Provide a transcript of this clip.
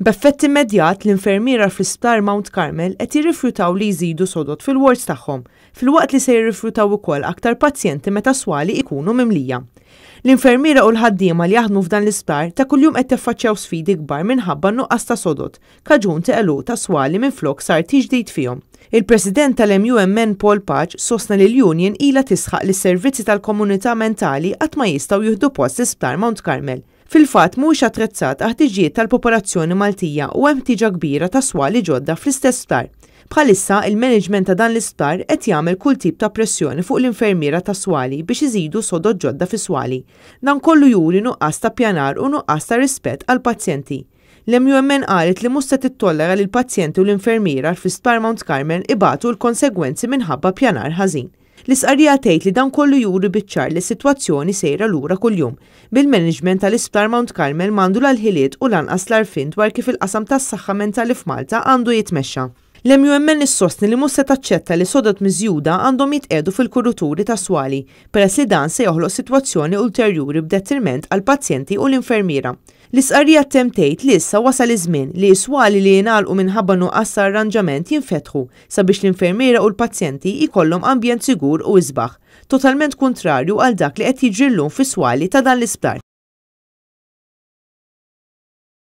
B'effett immedjat l-infermiera fl-isptar Mount Carmel qed jirrifjutaw li jżidu sodot fil-wards tagħhom, fil-waqt li se jirrifjutaw ukoll aktar pazjenti meta swali ikunu mimlija. L-infermiera u l-ħaddiema li jaħdmu f'dan l-isptar ta' kuljum qed tiffaċċjaw sfidi kbar minħabba nuqqas ta' sodot, kaġun teqelu ta' swali minn flok sar ġdid fihom. Il-President tal-MUMN Paul Paċ sosna li l-Union ila tisħaq li servizzi tal-komunità mentali għat ma jistaw juhdu post isptar Mount Carmel. Fil-fat mhux attrezzat aħtiġiet tal-popolazzjoni Maltija u hemm tiġa kbira ta' swali ġodda fl-istess sptar. Bħalissa il-management ta' dan l-isptar qed jagħmel kull tip ta' pressjoni fuq l-infermiera ta' swali biex iżidu sodod ġodda fi swali. Dan kollu juri nuqqas ta' pjanar u nuqqas ta' rispett għal pazjenti. L-MUMN qalet li musta tittollera li l-pazjenti u l-infermiera fi Spar Mount Carmen ibatu l-konsegwenzi minħabba pjanar ħażin. L-isqarrija tgħid li dan kollu juri biċċar li sitwazzjoni sejra lura kuljum. Bil-management tal-Isptar Mount Carmel mandu l-ħiliet u lanqas l-arfin dwar kif il-qasam tas-saħħa mentali f'Malta għandu jitmexxa. L-MUMN nissostni li mus se taċċetta li sodat miżjuda għandhom jitqedu fil-kuruturi ta' swali, peress li dan se joħloq sitwazzjoni ulterjuri b'detriment għal pazjenti u l-infermiera. l isqarija temtejt li issa wasal iż-żmien li swali li jingħalqu minħabba nuqqas arranġament jinfetħu sabiex l-infermiera u l-pazjenti jkollhom ambjent sigur u isbaħ, totalment kontrarju għal dak li qed jiġri llum fis-swali ta' dan l-isptar.